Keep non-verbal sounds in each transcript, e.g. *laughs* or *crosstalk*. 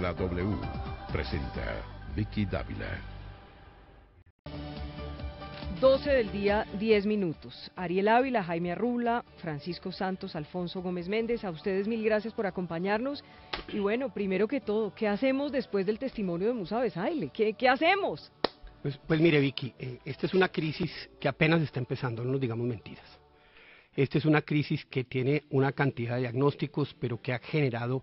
La W presenta Vicky Dávila. 12 del día, 10 minutos. Ariel Ávila, Jaime Arrula, Francisco Santos, Alfonso Gómez Méndez, a ustedes mil gracias por acompañarnos. Y bueno, primero que todo, ¿qué hacemos después del testimonio de Musa Besaile? ¿Qué, hacemos? Pues, pues, mire, Vicky, eh, esta es una crisis que apenas está empezando, no nos digamos mentiras. Esta es una crisis que tiene una cantidad de diagnósticos, pero que ha generado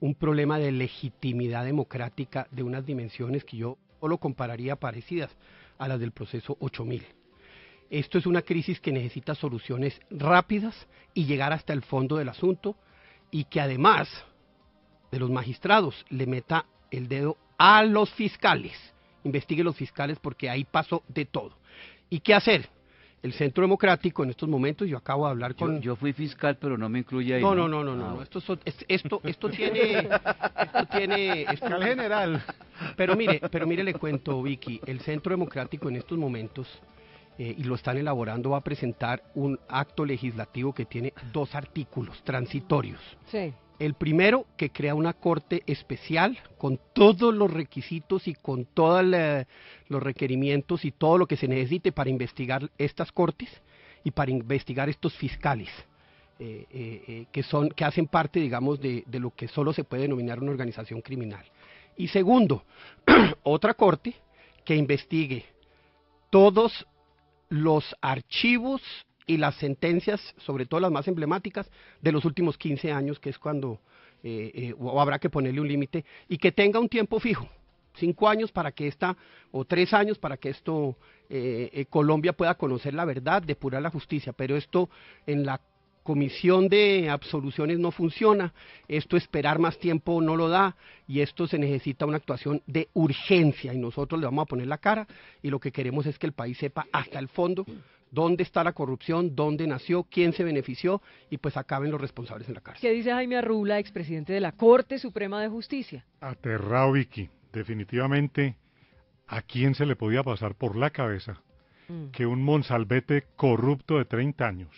un problema de legitimidad democrática de unas dimensiones que yo solo compararía parecidas a las del proceso 8000. Esto es una crisis que necesita soluciones rápidas y llegar hasta el fondo del asunto y que además de los magistrados le meta el dedo a los fiscales. Investigue los fiscales porque ahí pasó de todo. ¿Y qué hacer? el Centro Democrático en estos momentos, yo acabo de hablar con... Yo, fui fiscal, pero no me incluye ahí. No, no, no, no, no, ah, esto, esto, esto tiene... Esto tiene... Esto... general. Pero mire, pero mire, le cuento, Vicky, el Centro Democrático en estos momentos, eh, y lo están elaborando, va a presentar un acto legislativo que tiene dos artículos transitorios. Sí. El primero, que crea una corte especial con todos los requisitos y con todos los requerimientos y todo lo que se necesite para investigar estas cortes y para investigar estos fiscales. Eh, eh, eh, que, son, que hacen parte, digamos, de, de lo que solo se puede denominar una organización criminal. Y segundo, *clears throat* otra corte que investigue todos los archivos y las sentencias, sobre todo las más emblemáticas, de los últimos 15 años, que es cuando eh, eh, o habrá que ponerle un límite, y que tenga un tiempo fijo, cinco años para que esta, o tres años para que esto, eh, Colombia pueda conocer la verdad, depurar la justicia, pero esto en la comisión de absoluciones no funciona, esto esperar más tiempo no lo da y esto se necesita una actuación de urgencia y nosotros le vamos a poner la cara y lo que queremos es que el país sepa hasta el fondo dónde está la corrupción, dónde nació, quién se benefició y pues acaben los responsables en la cárcel. ¿Qué dice Jaime Arrula, expresidente de la Corte Suprema de Justicia? Aterrado, Vicky. Definitivamente, ¿a quién se le podía pasar por la cabeza mm. que un Monsalvete corrupto de 30 años,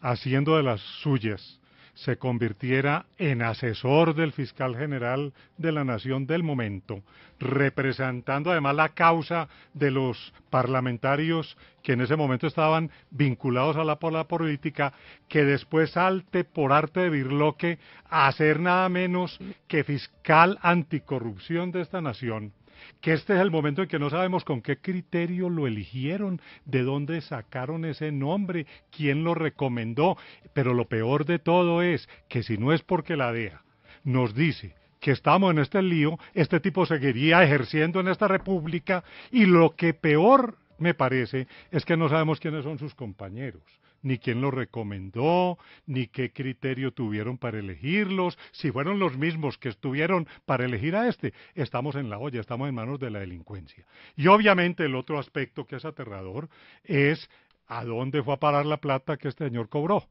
haciendo de las suyas, se convirtiera en asesor del fiscal general de la nación del momento, representando además la causa de los parlamentarios que en ese momento estaban vinculados a la, política, que después salte por arte de birloque a ser nada menos que fiscal anticorrupción de esta nación que este es el momento en que no sabemos con qué criterio lo eligieron, de dónde sacaron ese nombre, quién lo recomendó, pero lo peor de todo es que si no es porque la DEA nos dice que estamos en este lío, este tipo seguiría ejerciendo en esta república y lo que peor me parece es que no sabemos quiénes son sus compañeros ni quién lo recomendó, ni qué criterio tuvieron para elegirlos, si fueron los mismos que estuvieron para elegir a este. Estamos en la olla, estamos en manos de la delincuencia. Y obviamente el otro aspecto que es aterrador es a dónde fue a parar la plata que este señor cobró.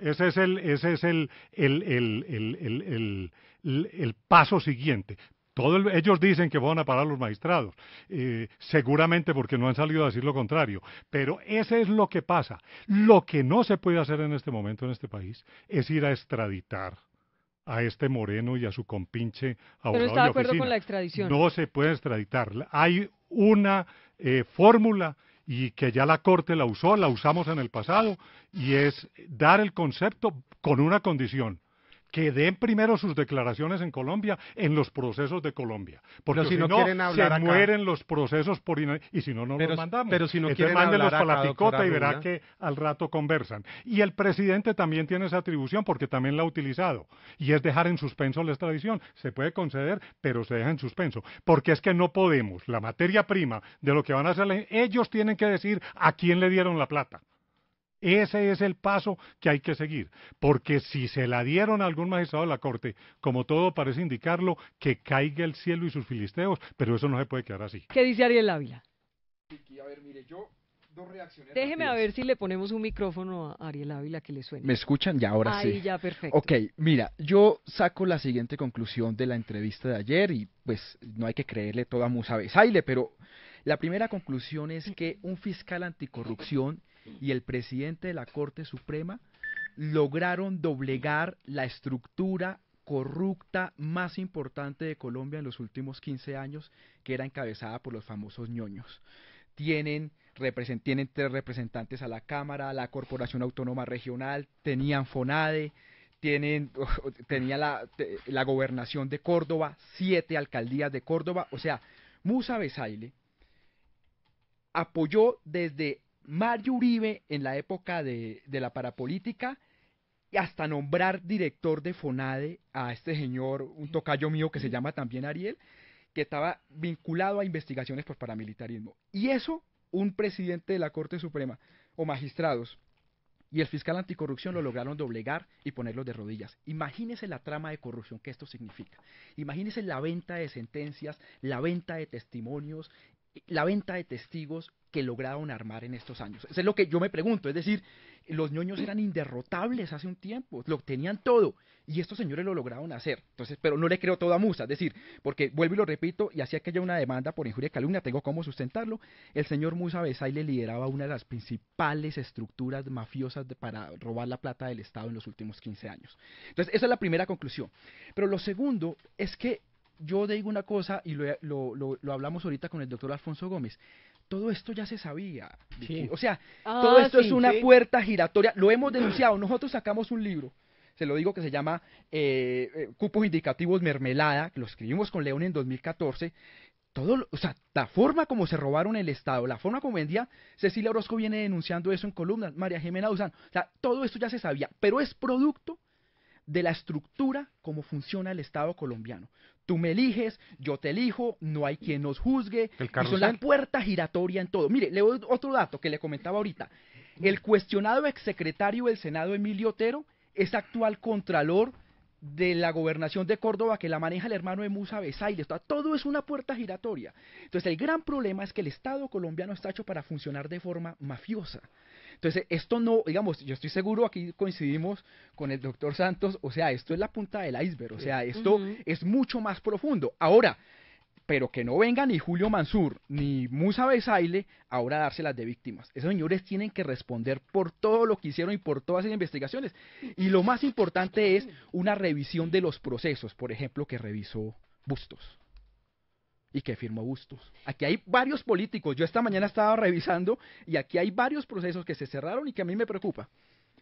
Ese es el, ese es el, el, el, el paso siguiente ellos dicen que van a parar los magistrados, eh, seguramente porque no han salido a decir lo contrario, pero eso es lo que pasa. Lo que no se puede hacer en este momento en este país es ir a extraditar a este moreno y a su compinche abogado Pero está de acuerdo con la extradición. No se puede extraditar. Hay una eh, fórmula y que ya la Corte la usó, la usamos en el pasado, y es dar el concepto con una condición que den primero sus declaraciones en Colombia, en los procesos de Colombia. Porque si, no, se mueren los procesos por y si no, no pero, mandamos. Pero si no quieren hablar para la picota y verá que al rato conversan. Y el presidente también tiene esa atribución porque también la ha utilizado. Y es dejar en suspenso la extradición. Se puede conceder, pero se deja en suspenso. Porque es que no podemos. La materia prima de lo que van a hacer, ellos tienen que decir a quién le dieron la plata. Ese es el paso que hay que seguir, porque si se la dieron a algún magistrado de la Corte, como todo parece indicarlo, que caiga el cielo y sus filisteos, pero eso no se puede quedar así. ¿Qué dice Ariel Ávila? A Déjeme a ver si le ponemos un micrófono a Ariel Ávila que le suene. ¿Me escuchan? Ya, ahora Ahí, sí. ya, perfecto. Ok, mira, yo saco la siguiente conclusión de la entrevista de ayer y pues no hay que creerle toda Musa Besaile, pero la primera conclusión es que un fiscal anticorrupción y el presidente de la Corte Suprema lograron doblegar la estructura corrupta más importante de Colombia en los últimos 15 años, que era encabezada por los famosos ñoños. Tienen, tienen tres representantes a la Cámara, la Corporación Autónoma Regional, tenían FONADE, tienen, *laughs* tenía la, la gobernación de Córdoba, siete alcaldías de Córdoba, o sea, Musa Besaile apoyó desde Mario Uribe en la época de, la parapolítica y hasta nombrar director de FONADE a este señor, un tocayo mío que se llama también Ariel, que estaba vinculado a investigaciones por pues, paramilitarismo. Y eso, un presidente de la Corte Suprema o magistrados y el fiscal anticorrupción lo lograron doblegar y ponerlos de rodillas. Imagínense la trama de corrupción que esto significa. Imagínense la venta de sentencias, la venta de testimonios, la venta de testigos que lograron armar en estos años. Eso es lo que yo me pregunto, es decir, los ñoños eran inderrotables hace un tiempo, lo tenían todo, y estos señores lo lograron hacer. Entonces, pero no le creo todo a Musa, es decir, porque vuelvo y lo repito, y hacía que haya una demanda por injuria y calumnia, tengo cómo sustentarlo, el señor Musa le lideraba una de las principales estructuras mafiosas para robar la plata del Estado en los últimos 15 años. Entonces, esa es la primera conclusión. Pero lo segundo es que yo digo una cosa, y lo hablamos ahorita con el doctor Alfonso Gómez, todo esto ya se sabía. O sea, ah, todo esto es una puerta giratoria. Lo hemos denunciado. Nosotros sacamos un libro, se lo digo, que se llama eh, eh, Cupos Indicativos Mermelada, que lo escribimos con León en 2014. Todo, o sea, la forma como se robaron el Estado, la forma como vendía, Cecilia Orozco viene denunciando eso en columnas, María Jimena Duzán. O sea, todo esto ya se sabía, pero es producto de la estructura como funciona el Estado colombiano. Tú me eliges, yo te elijo, no hay quien nos juzgue, y son la puerta giratoria en todo. Mire, le doy otro dato que le comentaba ahorita. El cuestionado exsecretario del Senado, Emilio Otero, es actual contralor de la gobernación de Córdoba que la maneja el hermano de Musa Besaile. Todo es una puerta giratoria. Entonces el gran problema es que el Estado colombiano está hecho para funcionar de forma mafiosa. Entonces esto no, digamos, yo estoy seguro aquí coincidimos con el doctor Santos, o sea, esto es la punta del iceberg, o sea, esto es mucho más profundo. Ahora, pero que no venga ni Julio Mansur ni Musa Besaile ahora a dárselas de víctimas. Esos señores tienen que responder por todo lo que hicieron y por todas esas investigaciones. Y lo más importante es una revisión de los procesos, por ejemplo, que revisó Bustos y que firmó Bustos. Aquí hay varios políticos, yo esta mañana estaba revisando y aquí hay varios procesos que se cerraron y que a mí me preocupa.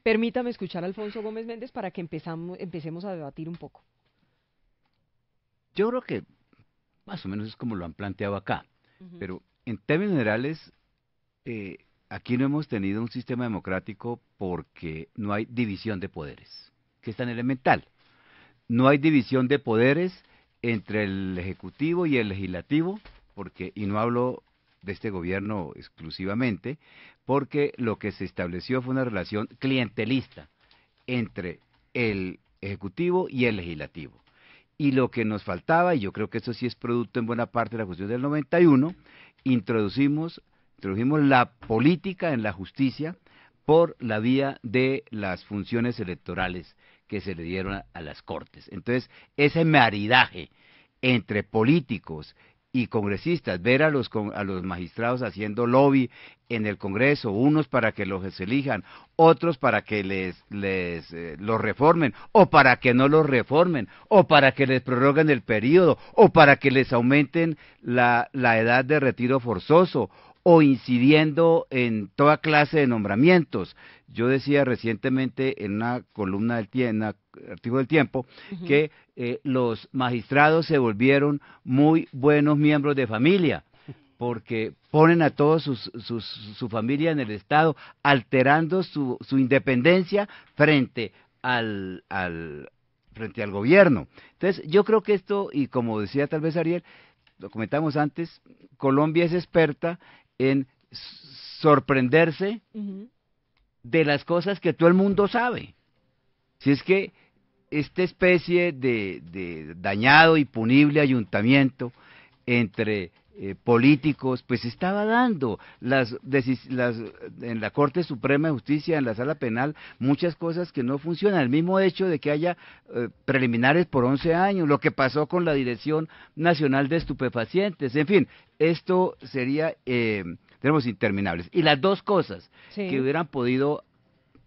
Permítame escuchar a Alfonso Gómez Méndez para que empezamos, empecemos a debatir un poco. Yo creo que más o menos es como lo han planteado acá. Pero en términos generales, eh, aquí no hemos tenido un sistema democrático porque no hay división de poderes, que es tan elemental. No hay división de poderes entre el Ejecutivo y el Legislativo, porque, y no hablo de este gobierno exclusivamente, porque lo que se estableció fue una relación clientelista entre el Ejecutivo y el Legislativo. Y lo que nos faltaba, y yo creo que eso sí es producto en buena parte de la justicia del 91, introducimos, introdujimos la política en la justicia por la vía de las funciones electorales que se le dieron a las Cortes. Entonces, ese maridaje entre políticos y congresistas, ver a los, a los magistrados haciendo lobby en el Congreso, unos para que los elijan, otros para que les, les eh, los reformen, o para que no los reformen, o para que les prorroguen el periodo, o para que les aumenten la, la edad de retiro forzoso, o incidiendo en toda clase de nombramientos. Yo decía recientemente en una columna del tiempo, artículo del tiempo, que eh, los magistrados se volvieron muy buenos miembros de familia porque ponen a todos su, su familia en el Estado, alterando su, su independencia frente al, al, frente al gobierno. Entonces, yo creo que esto, y como decía tal vez Ariel, lo comentamos antes, Colombia es experta en sorprenderse de las cosas que todo el mundo sabe. Si es que esta especie de, de dañado y punible ayuntamiento entre eh, políticos, pues estaba dando las, en la Corte Suprema de Justicia, en la Sala Penal, muchas cosas que no funcionan. El mismo hecho de que haya eh, preliminares por 11 años, lo que pasó con la Dirección Nacional de Estupefacientes, en fin, esto sería, eh, tenemos interminables. Y las dos cosas que hubieran podido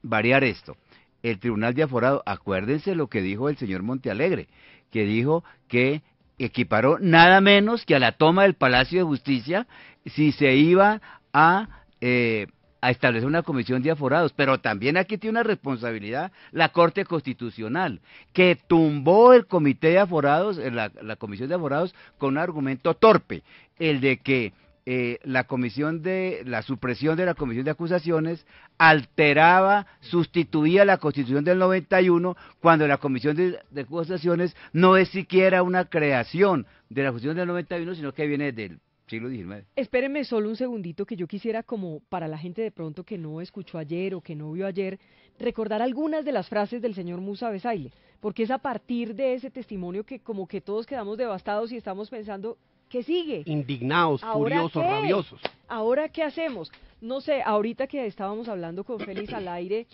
variar esto. El Tribunal de Aforado, acuérdense lo que dijo el señor Montealegre, que dijo que equiparó nada menos que a la toma del Palacio de Justicia si se iba a, eh, a establecer una comisión de aforados. Pero también aquí tiene una responsabilidad la Corte Constitucional, que tumbó el comité de aforados, eh, la, la comisión de aforados, con un argumento torpe, el de que eh, la comisión de la supresión de la comisión de acusaciones alteraba, sustituía la Constitución del 91 cuando la comisión de, acusaciones no es siquiera una creación de la Constitución del 91, sino que viene del siglo XIX. Espérenme solo un segundito que yo quisiera como para la gente de pronto que no escuchó ayer o que no vio ayer, recordar algunas de las frases del señor Musa Besaile, porque es a partir de ese testimonio que como que todos quedamos devastados y estamos pensando ¿Qué sigue? Indignados, furiosos, rabiosos. Ahora, ¿qué hacemos? No sé, ahorita que estábamos hablando con Félix al aire,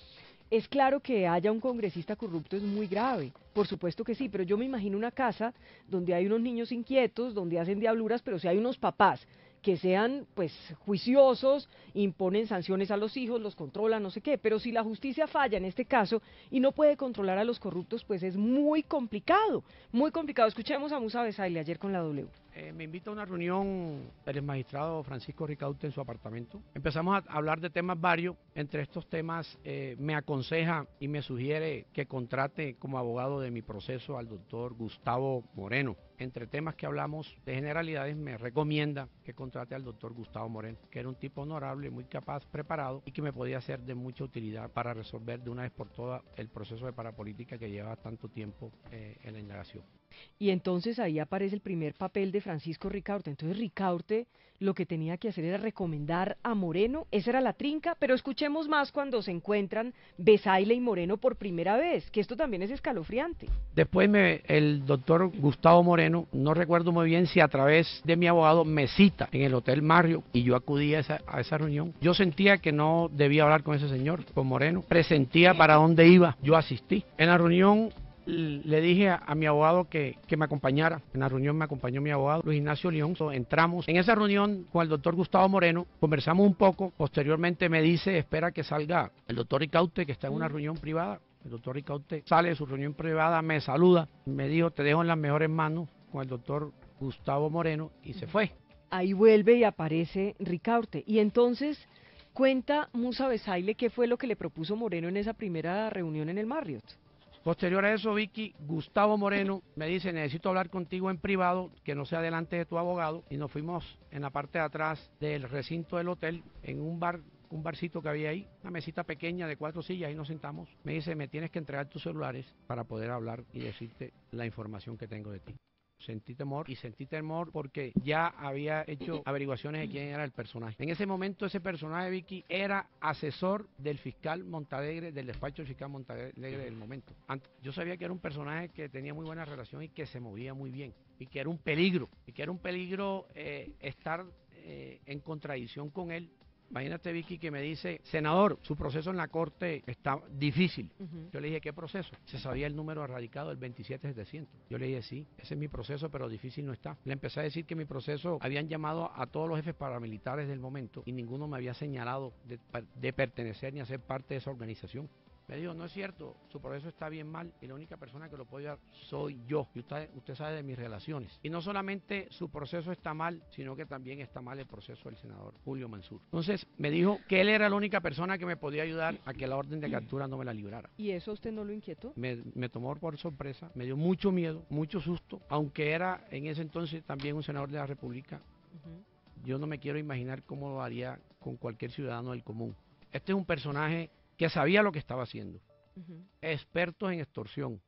es claro que haya un congresista corrupto es muy grave, por supuesto que sí, pero yo me imagino una casa donde hay unos niños inquietos, donde hacen diabluras, pero si hay unos papás que sean pues juiciosos, imponen sanciones a los hijos, los controlan, no sé qué, pero si la justicia falla en este caso y no puede controlar a los corruptos, pues es muy complicado, muy complicado. Escuchemos a Musa Besaile ayer con la W. Eh, me invita a una reunión el magistrado Francisco Ricaute en su apartamento. Empezamos a hablar de temas varios. Entre estos temas eh, me aconseja y me sugiere que contrate como abogado de mi proceso al doctor Gustavo Moreno entre temas que hablamos de generalidades, me recomienda que contrate al doctor Gustavo Moreno, que era un tipo honorable, muy capaz, preparado y que me podía ser de mucha utilidad para resolver de una vez por todas el proceso de parapolítica que lleva tanto tiempo eh, en la indagación. Y entonces ahí aparece el primer papel de Francisco Ricaurte. Entonces Ricaurte lo que tenía que hacer era recomendar a Moreno, esa era la trinca, pero escuchemos más cuando se encuentran Besaile y Moreno por primera vez, que esto también es escalofriante. Después me, el doctor Gustavo Moreno, no recuerdo muy bien si a través de mi abogado me cita en el Hotel Mario y yo acudí a esa, a esa reunión. Yo sentía que no debía hablar con ese señor, con Moreno, presentía para dónde iba, yo asistí. En la reunión le dije a, mi abogado que, me acompañara. En la reunión me acompañó mi abogado Luis Ignacio León. entramos en esa reunión con el doctor Gustavo Moreno, conversamos un poco. Posteriormente me dice, espera que salga el doctor Ricaute, que está en una mm. reunión privada. El doctor Ricaute sale de su reunión privada, me saluda, me dijo, te dejo en las mejores manos con el doctor Gustavo Moreno y se mm. fue. Ahí vuelve y aparece Ricaurte. Y entonces cuenta Musa Besaile qué fue lo que le propuso Moreno en esa primera reunión en el Marriott. Posterior a eso, Vicky, Gustavo Moreno me dice, necesito hablar contigo en privado, que no sea delante de tu abogado, y nos fuimos en la parte de atrás del recinto del hotel, en un bar un barcito que había ahí, una mesita pequeña de cuatro sillas, ahí nos sentamos. Me dice, me tienes que entregar tus celulares para poder hablar y decirte la información que tengo de ti sentí temor y sentí temor porque ya había hecho *coughs* averiguaciones de quién era el personaje. En ese momento ese personaje, Vicky, era asesor del fiscal Montalegre, del despacho del fiscal Montalegre del momento. yo sabía que era un personaje que tenía muy buena relación y que se movía muy bien y que era un peligro, y que era un peligro eh, estar eh, en contradicción con él Imagínate, Vicky, que me dice, senador, su proceso en la corte está difícil. Yo le dije, ¿qué proceso? Se sabía el número erradicado, el 27700. Yo le dije, sí, ese es mi proceso, pero difícil no está. Le empecé a decir que mi proceso habían llamado a todos los jefes paramilitares del momento y ninguno me había señalado de pertenecer ni hacer parte de esa organización. Me dijo, no es cierto, su proceso está bien mal y la única persona que lo puede ayudar soy yo. Y usted, usted sabe de mis relaciones. Y no solamente su proceso está mal, sino que también está mal el proceso del senador Julio Mansur. Entonces me dijo que él era la única persona que me podía ayudar a que la orden de captura no me la librara. ¿Y eso usted no lo inquietó? Me, me tomó por sorpresa, me dio mucho miedo, mucho susto, aunque era en ese entonces también un senador de la República. Yo no me quiero imaginar cómo lo haría con cualquier ciudadano del común. Este es un personaje que sabía lo que estaba haciendo. Expertos en extorsión.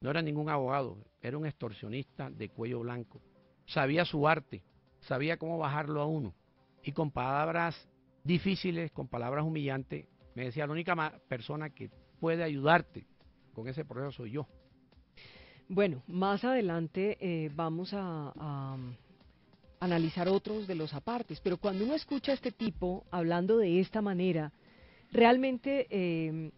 No era ningún abogado, era un extorsionista de cuello blanco. Sabía su arte, sabía cómo bajarlo a uno. Y con palabras difíciles, con palabras humillantes, me decía, la única persona que puede ayudarte con ese proceso soy yo. Bueno, más adelante eh, vamos a, a, um, analizar otros de los apartes, pero cuando uno escucha a este tipo hablando de esta manera, realmente eh,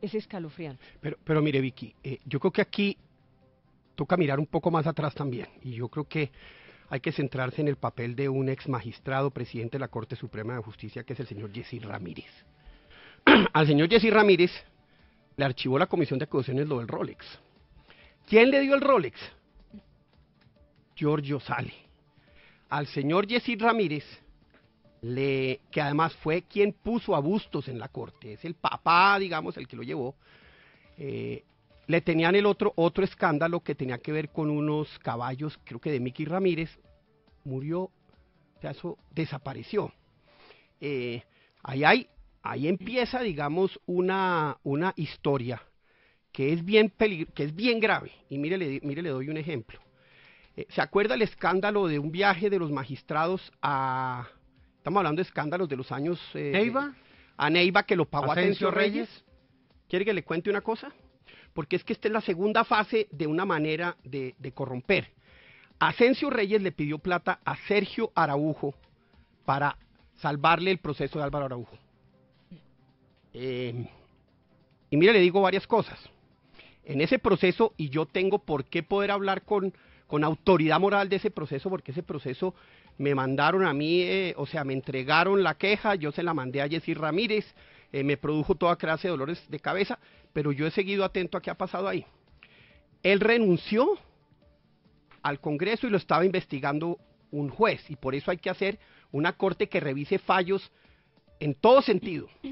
es escalofriante. Pero, pero mire, Vicky, eh, yo creo que aquí toca mirar un poco más atrás también. Y yo creo que hay que centrarse en el papel de un ex magistrado presidente de la Corte Suprema de Justicia, que es el señor Jesse Ramírez. *clears throat* Al señor Jesse Ramírez le archivó la Comisión de Acusaciones lo del Rolex. ¿Quién le dio el Rolex? Giorgio Sale. Al señor Jesse Ramírez que además fue quien puso a Bustos en la corte, es el papá, digamos, el que lo llevó, eh, le tenían el otro, otro escándalo que tenía que ver con unos caballos, creo que de Mickey Ramírez, murió, o desapareció. Eh, ahí, hay, ahí empieza, digamos, una, una historia que es, bien que es bien grave. Y mire, le, mire, le doy un ejemplo. Eh, ¿Se acuerda el escándalo de un viaje de los magistrados a, Estamos hablando de escándalos de los años... Eh, ¿Neiva? A Neiva que lo pagó Asencio Reyes. Reyes. ¿Quiere que le cuente una cosa? Porque es que esta es la segunda fase de una manera de, corromper. Asencio Reyes le pidió plata a Sergio Araujo para salvarle el proceso de Álvaro Araujo. Em, y mire, le digo varias cosas. En ese proceso, y yo tengo por qué poder hablar con autoridad moral de ese proceso, porque ese proceso me mandaron a mí, eh, o sea, me entregaron la queja, yo se la mandé a Jessy Ramírez, eh, me produjo toda clase de dolores de cabeza, pero yo he seguido atento a qué ha pasado ahí. Él renunció al Congreso y lo estaba investigando un juez, y por eso hay que hacer una corte que revise fallos en todo sentido. *clears throat*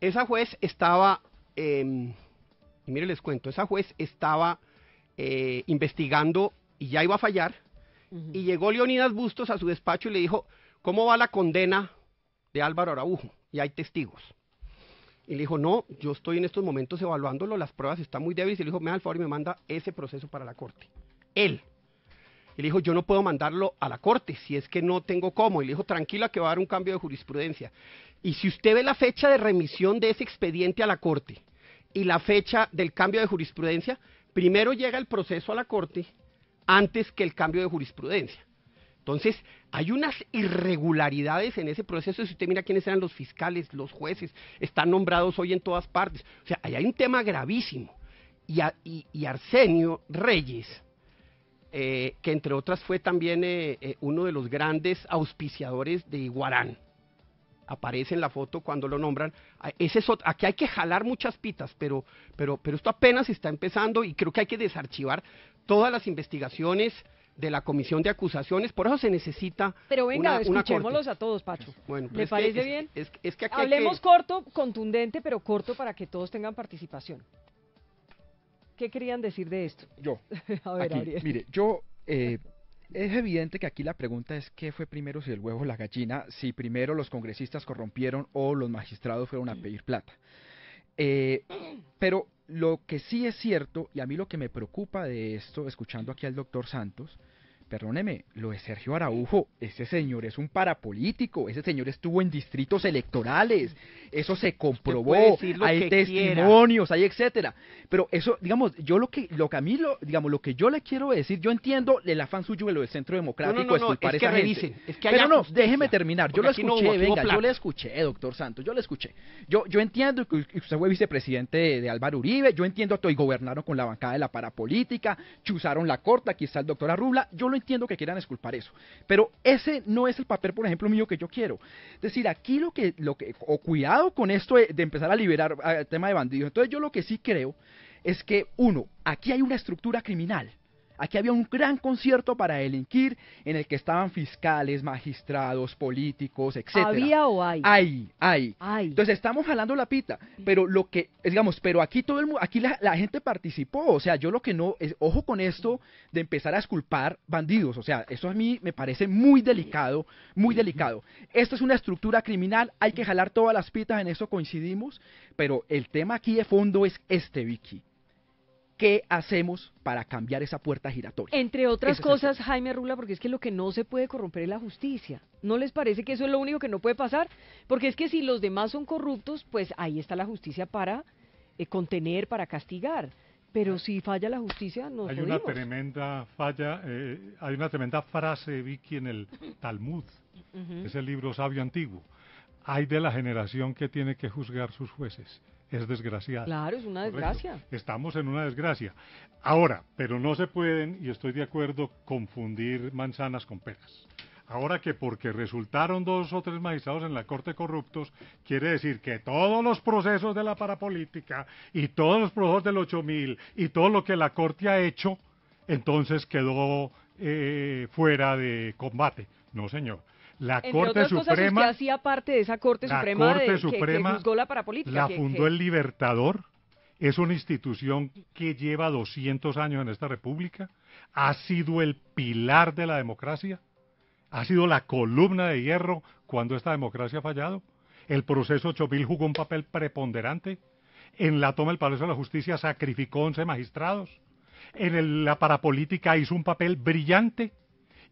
Esa juez estaba, eh, mire les cuento, esa juez estaba eh, investigando y ya iba a fallar y llegó Leonidas Bustos a su despacho y le dijo, ¿cómo va la condena de Álvaro Araujo? Y hay testigos. Y le dijo, no, yo estoy en estos momentos evaluándolo, las pruebas están muy débiles. Y le dijo, me da el favor y me manda ese proceso para la corte. Él. Y le dijo, yo no puedo mandarlo a la corte si es que no tengo cómo. Y le dijo, tranquila que va a dar un cambio de jurisprudencia. Y si usted ve la fecha de remisión de ese expediente a la corte y la fecha del cambio de jurisprudencia, primero llega el proceso a la corte antes que el cambio de jurisprudencia. Entonces, hay unas irregularidades en ese proceso. Si usted mira quiénes eran los fiscales, los jueces, están nombrados hoy en todas partes. O sea, hay un tema gravísimo. Y, Arsenio Reyes, eh, que entre otras fue también eh, eh, uno de los grandes auspiciadores de Iguarán, aparece en la foto cuando lo nombran. Ah, aquí hay que jalar muchas pitas, pero, pero, pero esto apenas está empezando y creo que hay que desarchivar todas las investigaciones de la comisión de acusaciones, por eso se necesita. Pero venga, escuchémoslos a todos, Pacho. parece bien? Hablemos corto, contundente, pero corto para que todos tengan participación. ¿Qué querían decir de esto? Yo. *laughs* a ver, Mire, yo eh, es evidente que aquí la pregunta es qué fue primero, si el huevo o la gallina, si primero los congresistas corrompieron o los magistrados fueron a pedir plata. Eh, pero lo que sí es cierto, y a mí lo que me preocupa de esto, escuchando aquí al doctor Santos, perdóneme, lo de Sergio Araujo, ese señor es un parapolítico, ese señor estuvo en distritos electorales, eso se comprobó, hay testimonios, hay etcétera. Pero eso, digamos, yo lo que, lo que a mí, lo, digamos, lo que yo le quiero decir, yo entiendo el afán suyo de lo del Centro Democrático, no, no, no, es que esa Es que Pero no, déjeme terminar, yo lo escuché, venga, yo le escuché, doctor Santos, yo le escuché. Yo, yo entiendo que usted fue vicepresidente de, Álvaro Uribe, yo entiendo que hoy gobernaron con la bancada de la parapolítica, chuzaron la corta, aquí está el doctor Arrubla, yo lo entiendo que quieran esculpar eso, pero ese no es el papel, por ejemplo, mío que yo quiero. Es decir, aquí lo que, lo que o cuidado con esto de, empezar a liberar el tema de bandidos. Entonces yo lo que sí creo es que, uno, aquí hay una estructura criminal Aquí había un gran concierto para delinquir en el que estaban fiscales, magistrados, políticos, etc. ¿Había o hay? Hay, hay. Entonces estamos jalando la pita, pero lo que, digamos, pero aquí todo el aquí la, gente participó, o sea, yo lo que no, es, ojo con esto de empezar a esculpar bandidos, o sea, eso a mí me parece muy delicado, muy delicado. Esto es una estructura criminal, hay que jalar todas las pitas, en eso coincidimos, pero el tema aquí de fondo es este, Vicky. ¿Qué hacemos para cambiar esa puerta giratoria? Entre otras cosas, Jaime Rula, porque es que lo que no se puede corromper es la justicia. ¿No les parece que eso es lo único que no puede pasar? Porque es que si los demás son corruptos, pues ahí está la justicia para eh, contener, para castigar. Pero si falla la justicia, no. Hay una tremenda falla, eh, hay una tremenda frase, Vicky, en el Talmud, es el libro sabio antiguo. Hay de la generación que tiene que juzgar sus jueces es desgraciada. Claro, es una desgracia. Estamos en una desgracia. Ahora, pero no se pueden, y estoy de acuerdo, confundir manzanas con peras. Ahora que porque resultaron dos o tres magistrados en la Corte corruptos, quiere decir que todos los procesos de la parapolítica y todos los procesos del 8000 y todo lo que la Corte ha hecho, entonces quedó eh, fuera de combate. No, señor. La Corte Suprema. hacía parte de esa Corte la Suprema, la fundó el Libertador. Es una institución que lleva 200 años en esta República. Ha sido el pilar de la democracia. Ha sido la columna de hierro cuando esta democracia ha fallado. El proceso Chovil jugó un papel preponderante. En la toma del Palacio de la Justicia sacrificó 11 magistrados. En la parapolítica hizo un papel brillante.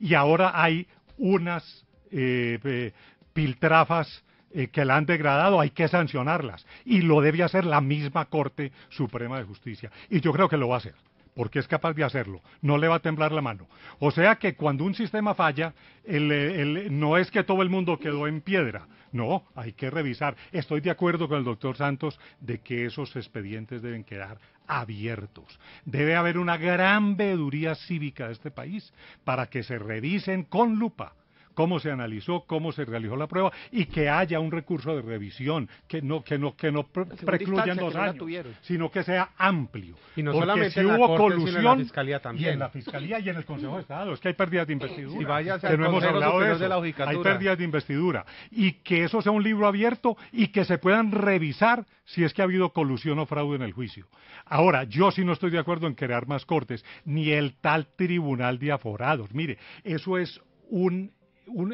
Y ahora hay unas eh, piltrafas eh, que la han degradado, hay que sancionarlas. Y lo debe hacer la misma Corte Suprema de Justicia. Y yo creo que lo va a hacer, porque es capaz de hacerlo. No le va a temblar la mano. O sea que cuando un sistema falla, no es que todo el mundo quedó en piedra. No, hay que revisar. Estoy de acuerdo con el doctor Santos de que esos expedientes deben quedar abiertos. Debe haber una gran veeduría cívica de este país para que se revisen con lupa cómo se analizó, cómo se realizó la prueba y que haya un recurso de revisión que no que no que no precluyan años, sino que sea amplio. Y no Porque solamente si hubo colusión en la fiscalía también. Y en la fiscalía y en el Consejo de Estado, es que hay pérdidas de investidura. que no hemos hablado de, eso. hay pérdidas de investidura y que eso sea un libro abierto y que se puedan revisar si es que ha habido colusión o fraude en el juicio. Ahora, yo sí no estoy de acuerdo en crear más cortes ni el tal tribunal de aforados. Mire, eso es un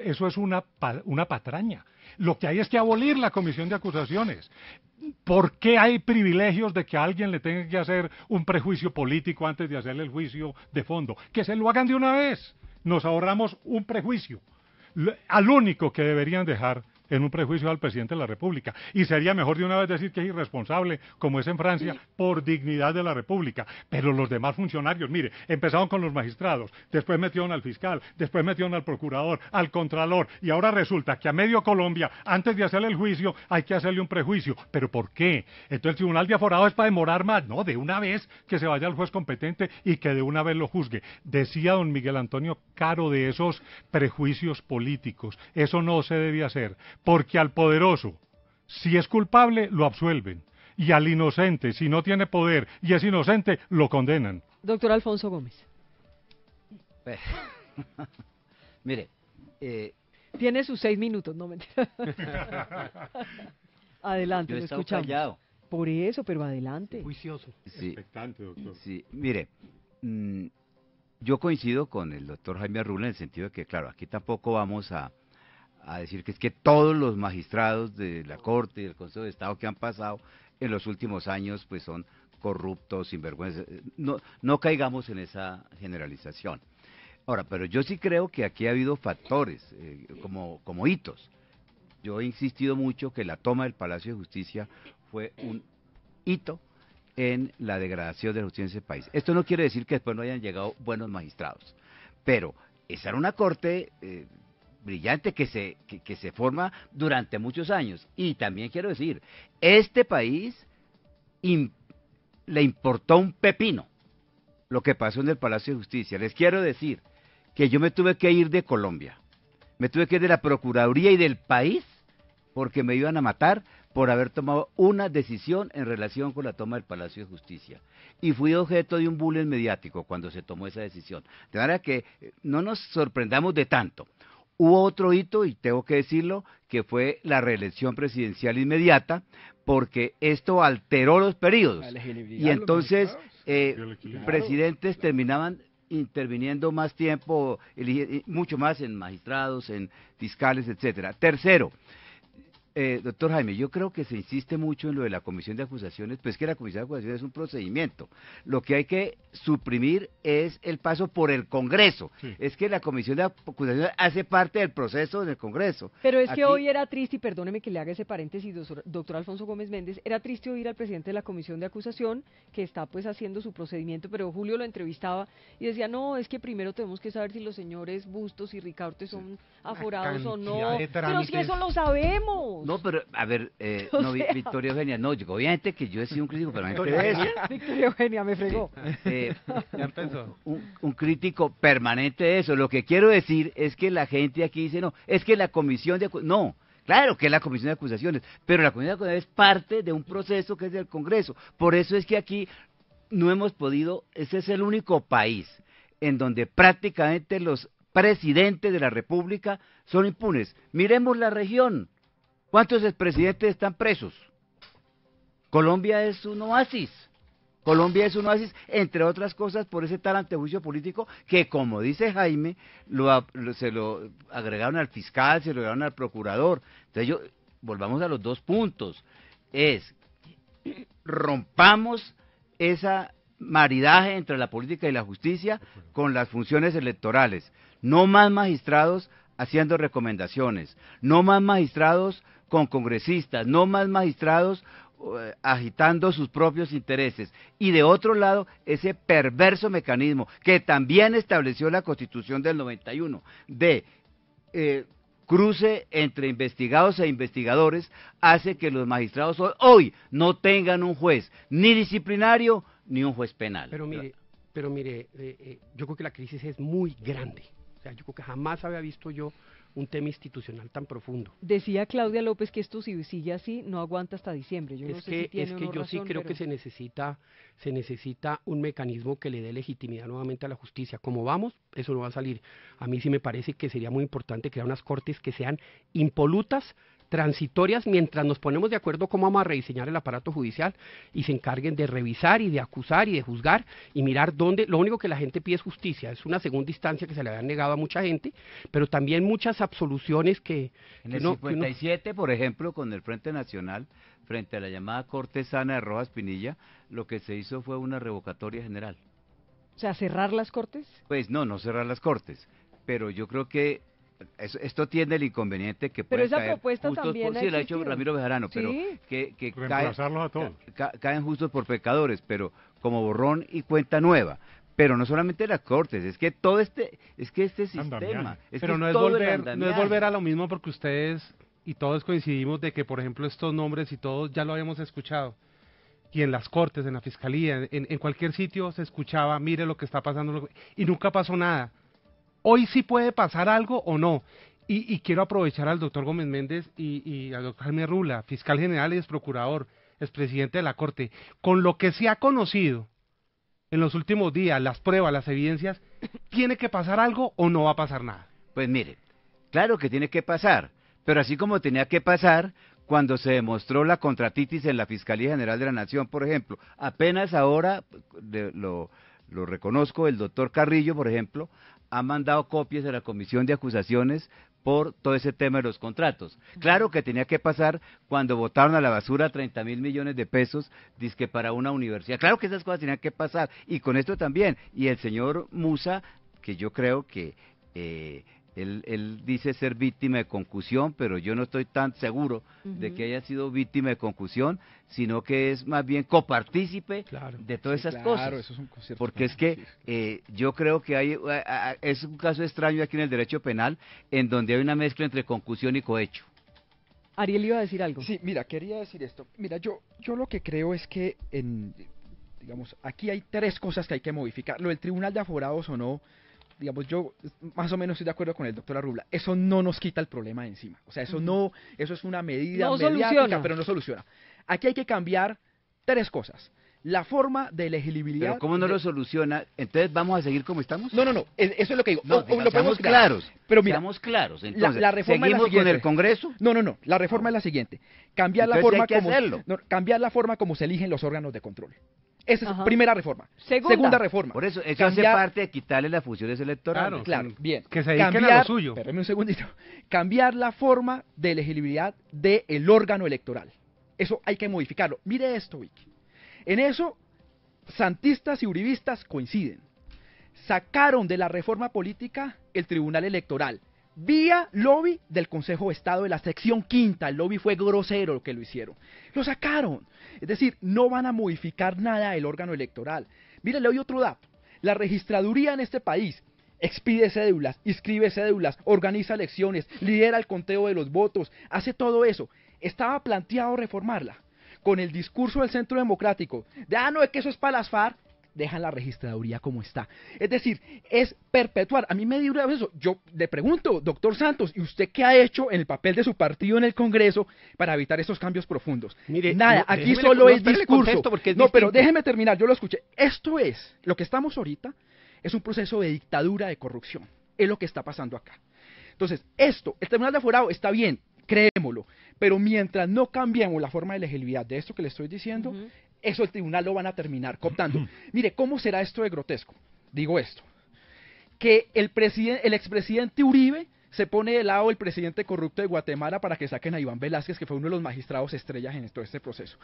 eso es una, una patraña. Lo que hay es que abolir la comisión de acusaciones. ¿Por qué hay privilegios de que alguien le tenga que hacer un prejuicio político antes de hacerle el juicio de fondo? Que se lo hagan de una vez. Nos ahorramos un prejuicio. Al único que deberían dejar en un prejuicio al presidente de la República. Y sería mejor de una vez decir que es irresponsable, como es en Francia, por dignidad de la República. Pero los demás funcionarios, mire, empezaron con los magistrados, después metieron al fiscal, después metieron al procurador, al contralor, y ahora resulta que a medio Colombia, antes de hacerle el juicio, hay que hacerle un prejuicio. ¿Pero por qué? Entonces el tribunal de aforado es para demorar más. No, de una vez que se vaya al juez competente y que de una vez lo juzgue. Decía don Miguel Antonio Caro de esos prejuicios políticos. Eso no se debía hacer porque al poderoso, si es culpable, lo absuelven, y al inocente, si no tiene poder y es inocente, lo condenan. Doctor Alfonso Gómez. Eh, *laughs* mire, eh, tiene sus seis minutos, no mentira. *laughs* adelante, Yo Por eso, pero adelante. Juicioso. doctor. mire, mm, yo coincido con el doctor Jaime Arrula en el sentido de que, claro, aquí tampoco vamos a, a decir que es que todos los magistrados de la Corte y del Consejo de Estado que han pasado en los últimos años pues son corruptos, sinvergüenzas. No, no caigamos en esa generalización. Ahora, pero yo sí creo que aquí ha habido factores eh, como, como hitos. Yo he insistido mucho que la toma del Palacio de Justicia fue un hito en la degradación de la justicia en ese país. Esto no quiere decir que después no hayan llegado buenos magistrados, pero esa era una corte eh, brillante que se, que, se forma durante muchos años. Y también quiero decir, este país le importó un pepino lo que pasó en el Palacio de Justicia. Les quiero decir que yo me tuve que ir de Colombia, me tuve que ir de la Procuraduría y del país porque me iban a matar por haber tomado una decisión en relación con la toma del Palacio de Justicia. Y fui objeto de un bullying mediático cuando se tomó esa decisión. De manera que eh, no nos sorprendamos de tanto. Hubo otro hito, y tengo que decirlo, que fue la reelección presidencial inmediata, porque esto alteró los periodos. Y entonces eh, presidentes terminaban interviniendo más tiempo, eh, mucho más en magistrados, en fiscales, etcétera. Tercero, eh, doctor Jaime, yo creo que se insiste mucho en lo de la comisión de acusaciones, pues que la comisión de acusaciones es un procedimiento. Lo que hay que suprimir es el paso por el Congreso. Es que la comisión de acusaciones hace parte del proceso del Congreso. Pero es que hoy era triste, y perdóneme que le haga ese paréntesis, doctor Alfonso Gómez Méndez, era triste oír al presidente de la comisión de acusación que está pues haciendo su procedimiento, pero Julio lo entrevistaba y decía, no, es que primero tenemos que saber si los señores Bustos y Ricardo son aforados o no. Pero si eso lo sabemos. No, pero, a ver, eh, *laughs* Victoria Eugenia, no, obviamente que yo he sido un crítico, pero Victoria, Victoria Eugenia me fregó. Eh, *laughs* un, crítico permanente de eso. Lo que quiero decir es que la gente aquí dice, no, es que la comisión de... No, Claro que es la Comisión de Acusaciones, pero la Comisión de Acusaciones es parte de un proceso que es del Congreso. Por eso es que aquí no hemos podido, ese es el único país en donde prácticamente los presidentes de la República son impunes. Miremos la región, ¿Cuántos expresidentes están presos? Colombia es un oasis. Colombia es un oasis, entre otras cosas, por ese tal antejuicio político que, como dice Jaime, se lo agregaron al fiscal, se lo agregaron al procurador. Entonces, yo, volvamos a los dos puntos. Es, rompamos esa maridaje entre la política y la justicia con las funciones electorales. No más magistrados haciendo recomendaciones, no más magistrados con congresistas, no más magistrados eh, agitando sus propios intereses. Y de otro lado, ese perverso mecanismo que también estableció la Constitución del 91 de eh, cruce entre investigados e investigadores hace que los magistrados hoy no tengan un juez ni disciplinario ni un juez penal. Pero mire, pero mire eh, yo creo que la crisis es muy grande. O sea, yo creo que jamás había visto yo un tema institucional tan profundo. Decía Claudia López que esto si sigue así no aguanta hasta diciembre. Yo es que, es que yo sí creo que se necesita, se necesita un mecanismo que le dé legitimidad nuevamente a la justicia. Como vamos, eso no va a salir. A mí sí me parece que sería muy importante crear unas cortes que sean impolutas transitorias mientras nos ponemos de acuerdo cómo vamos a rediseñar el aparato judicial y se encarguen de revisar y de acusar y de juzgar y mirar dónde, lo único que la gente pide es justicia, es una segunda instancia que se le había negado a mucha gente, pero también muchas absoluciones que... En el 57, por ejemplo, con el Frente Nacional, frente a la llamada Corte Sana de Rojas Pinilla, lo que se hizo fue una revocatoria general. O sea, cerrar las cortes? Pues no, no cerrar las cortes, pero yo creo que esto tiene el inconveniente que puede esa propuesta por, sí, ha Ramiro pero que, caen, a justos por pecadores, pero como borrón y cuenta nueva. Pero no solamente las cortes, es que todo este, es que este sistema, pero no es volver, a lo mismo porque ustedes y todos coincidimos de que, por ejemplo, estos nombres y todos ya lo habíamos escuchado y en las cortes, en la fiscalía, en, en, cualquier sitio se escuchaba, mire lo que está pasando, y nunca pasó nada hoy sí puede pasar algo o no. Y, quiero aprovechar al doctor Gómez Méndez y, al doctor Jaime Rula, fiscal general y exprocurador, expresidente de la Corte, con lo que se ha conocido en los últimos días, las pruebas, las evidencias, *coughs* ¿tiene que pasar algo o no va a pasar nada? Pues mire, claro que tiene que pasar, pero así como tenía que pasar, cuando se demostró la contratitis en la Fiscalía General de la Nación, por ejemplo. Apenas ahora, lo, lo, reconozco, el doctor Carrillo, por ejemplo, ha mandado copias a la Comisión de Acusaciones por todo ese tema de los contratos. Claro que tenía que pasar cuando votaron a la basura 30 mil millones de pesos, para una universidad. Claro que esas cosas tenían que pasar. Y con esto también. Y el señor Musa, que yo creo que eh, él, dice ser víctima de concusión, pero yo no estoy tan seguro de que haya sido víctima de concusión, sino que es más bien copartícipe de todas esas cosas. Porque es que eh, yo creo que hay, es un caso extraño aquí en el derecho penal, en donde hay una mezcla entre concusión y cohecho. Ariel iba a decir algo. Sí, mira, quería decir esto. Mira, yo, yo lo que creo es que en, digamos, aquí hay tres cosas que hay que modificar. Lo del tribunal de aforados o no, digamos, yo más o menos estoy de acuerdo con el doctor Arrubla, eso no nos quita el problema de encima. O sea, eso no, eso es una medida mediática, pero no soluciona. Aquí hay que cambiar tres cosas. La forma de elegibilidad. Pero ¿cómo no lo soluciona? Entonces vamos a seguir como estamos. No, no, no. Eso es lo que digo. claros. Pero mira, claros. Entonces, la, reforma seguimos con el Congreso. No, no, no. La reforma es la siguiente. Cambiar la forma cambiar la forma como se eligen los órganos de control. Esa es la primera reforma. Segunda. reforma. Por eso, eso hace parte de quitarle las funciones electorales. Claro, bien. Que se dediquen Cambiar... a lo suyo. un segundito. Cambiar la forma de elegibilidad del órgano electoral. Eso hay que modificarlo. Mire esto, Vicky. En eso, santistas y uribistas coinciden. Sacaron de la reforma política el tribunal electoral vía lobby del Consejo de Estado de la sección quinta. El lobby fue grosero lo que lo hicieron. Lo sacaron. Es decir, no van a modificar nada el órgano electoral. Mira, le doy otro dato. La registraduría en este país expide cédulas, inscribe cédulas, organiza elecciones, lidera el conteo de los votos, hace todo eso. Estaba planteado reformarla con el discurso del Centro Democrático de, ah, no, es que eso es para las FARC, dejan la registraduría como está. Es decir, es perpetuar. A mí me vez eso. Yo le pregunto, doctor Santos, ¿y usted qué ha hecho en el papel de su partido en el Congreso para evitar estos cambios profundos? nada, aquí solo es discurso. no, pero déjeme terminar, yo lo escuché. Esto es, lo que estamos ahorita es un proceso de dictadura de corrupción. Es lo que está pasando acá. Entonces, esto, el Tribunal de Aforado está bien, creémoslo, pero mientras no cambiemos la forma de elegibilidad de esto que le estoy diciendo, eso el tribunal lo van a terminar contando. Mire, ¿cómo será esto de grotesco? Digo esto, que el, el expresidente Uribe se pone de lado el presidente corrupto de Guatemala para que saquen a Iván Velázquez, que fue uno de los magistrados estrellas en todo este proceso.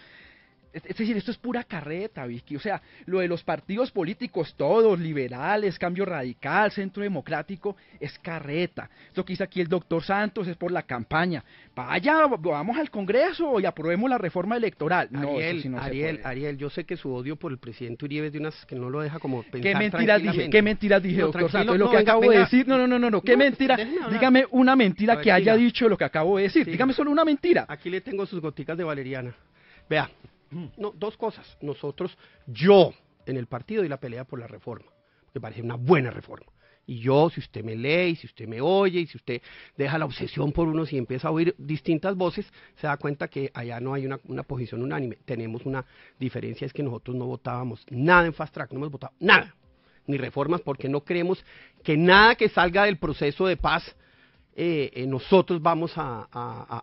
Es, decir, esto es pura carreta, Vicky. O sea, lo de los partidos políticos, todos, liberales, cambio radical, centro democrático, es carreta. Esto que dice aquí el doctor Santos es por la campaña. Vaya, vamos al Congreso y aprobemos la reforma electoral. No, Ariel, no Ariel, Ariel, yo sé que su odio por el presidente Uribe es de unas que no lo deja como pensar. ¿Qué mentira dije? ¿Qué mentiras dije, doctor Santos? es lo que acabo de decir. No, no, no, no, no. ¿Qué mentira? Dígame una mentira que haya dicho lo que acabo de decir. Dígame solo una mentira. Aquí le tengo sus goticas de valeriana. Vea, no, dos cosas. Nosotros, yo, en el partido y la pelea por la reforma, que parece una buena reforma. Y yo, si usted me lee, y si usted me oye, y si usted deja la obsesión por uno y empieza a oír distintas voces, se da cuenta que allá no hay una, una, posición unánime. Tenemos una diferencia, es que nosotros no votábamos nada en Fast Track, no hemos votado nada, ni reformas, porque no creemos que nada que salga del proceso de paz eh, eh, nosotros vamos a,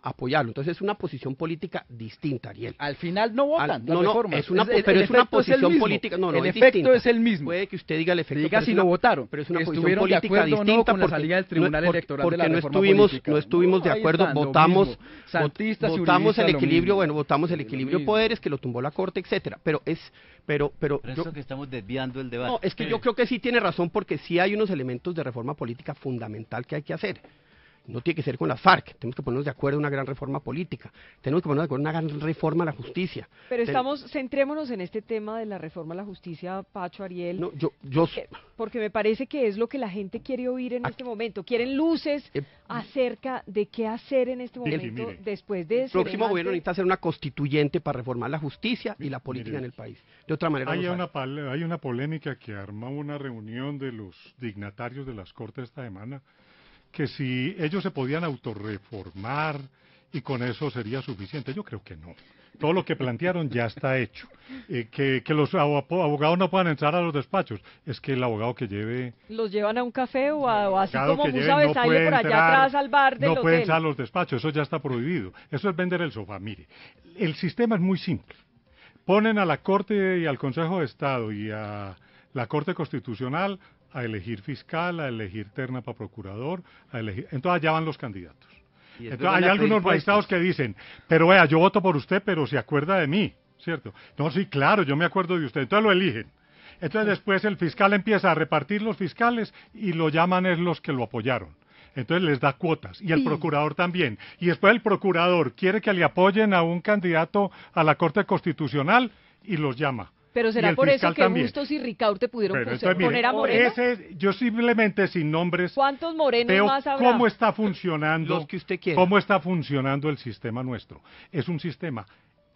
apoyarlo. Entonces es una posición política distinta, Ariel. Al final no votan. no, no, es una, pero es una posición política. el efecto es el mismo. Puede que usted diga el efecto. Diga si no votaron. Pero es una posición política distinta. porque, no, estuvimos, no estuvimos de acuerdo. votamos, votamos el equilibrio, bueno, votamos el equilibrio de poderes que lo tumbó la Corte, etcétera. Pero es, pero, pero. yo, que estamos desviando el debate. No, es que yo creo que sí tiene razón porque sí hay unos elementos de reforma política fundamental que hay que hacer no tiene que ser con la FARC, tenemos que ponernos de acuerdo en una gran reforma política, tenemos que ponernos de acuerdo en una gran reforma a la justicia. Pero estamos, centrémonos en este tema de la reforma a la justicia, Pacho, Ariel. yo, Porque, me parece que es lo que la gente quiere oír en ah. este momento, quieren luces eh, acerca de qué hacer en este momento después de... El próximo gobierno necesita hacer una constituyente para reformar la justicia y la política en el país. De otra manera... Hay, una, hay una polémica que armó una reunión de los dignatarios de las Cortes esta semana que si ellos se podían autorreformar y con eso sería suficiente. Yo creo que no. Todo lo que plantearon ya está hecho. *laughs* Eh, que, los abogados no puedan entrar a los despachos. Es que el abogado que lleve... Los llevan a un café o, a, así como no por allá atrás al bar del No pueden puede entrar a los despachos, eso ya está prohibido. Eso es vender el sofá. Mire, el sistema es muy simple. Ponen a la Corte y al Consejo de Estado y a la Corte Constitucional a elegir fiscal, a elegir terna para procurador, a elegir... Entonces allá van los candidatos. Entonces hay algunos magistrados que dicen, pero vea, yo voto por usted, pero se acuerda de mí, ¿cierto? No, sí, claro, yo me acuerdo de usted. Entonces lo eligen. Entonces después el fiscal empieza a repartir los fiscales y lo llaman es los que lo apoyaron. Entonces les da cuotas y el procurador también. Y después el procurador quiere que le apoyen a un candidato a la Corte Constitucional y los llama. Pero será por eso que Bustos y te pudieron poner a oh, Moreno. yo simplemente sin nombres. ¿Cuántos Morenos más habrá? ¿Cómo está funcionando? ¿Cómo está funcionando el sistema nuestro? Es un sistema